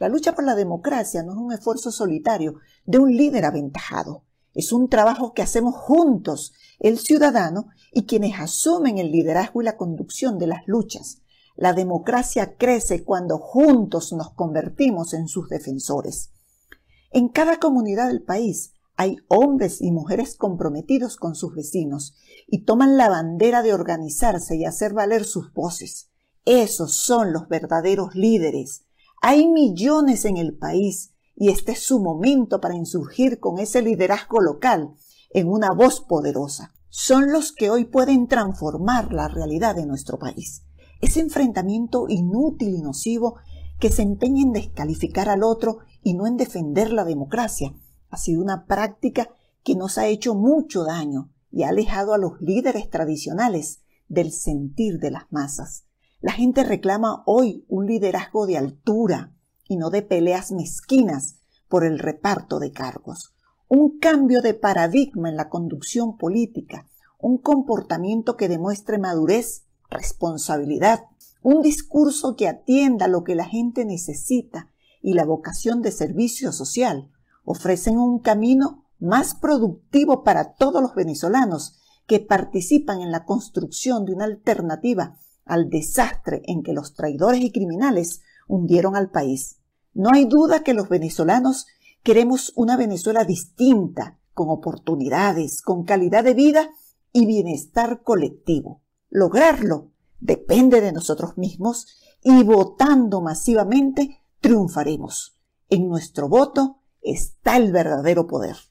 La lucha por la democracia no es un esfuerzo solitario de un líder aventajado. Es un trabajo que hacemos juntos, el ciudadano y quienes asumen el liderazgo y la conducción de las luchas. La democracia crece cuando juntos nos convertimos en sus defensores. En cada comunidad del país hay hombres y mujeres comprometidos con sus vecinos y toman la bandera de organizarse y hacer valer sus voces. Esos son los verdaderos líderes. Hay millones en el país y este es su momento para insurgir con ese liderazgo local en una voz poderosa. Son los que hoy pueden transformar la realidad de nuestro país. Ese enfrentamiento inútil y nocivo que se empeña en descalificar al otro y no en defender la democracia ha sido una práctica que nos ha hecho mucho daño y ha alejado a los líderes tradicionales del sentir de las masas. La gente reclama hoy un liderazgo de altura y no de peleas mezquinas por el reparto de cargos. Un cambio de paradigma en la conducción política, un comportamiento que demuestre madurez, responsabilidad, un discurso que atienda lo que la gente necesita y la vocación de servicio social ofrecen un camino más productivo para todos los venezolanos que participan en la construcción de una alternativa al desastre en que los traidores y criminales hundieron al país. No hay duda que los venezolanos queremos una Venezuela distinta, con oportunidades, con calidad de vida y bienestar colectivo. Lograrlo depende de nosotros mismos y votando masivamente triunfaremos. En nuestro voto está el verdadero poder.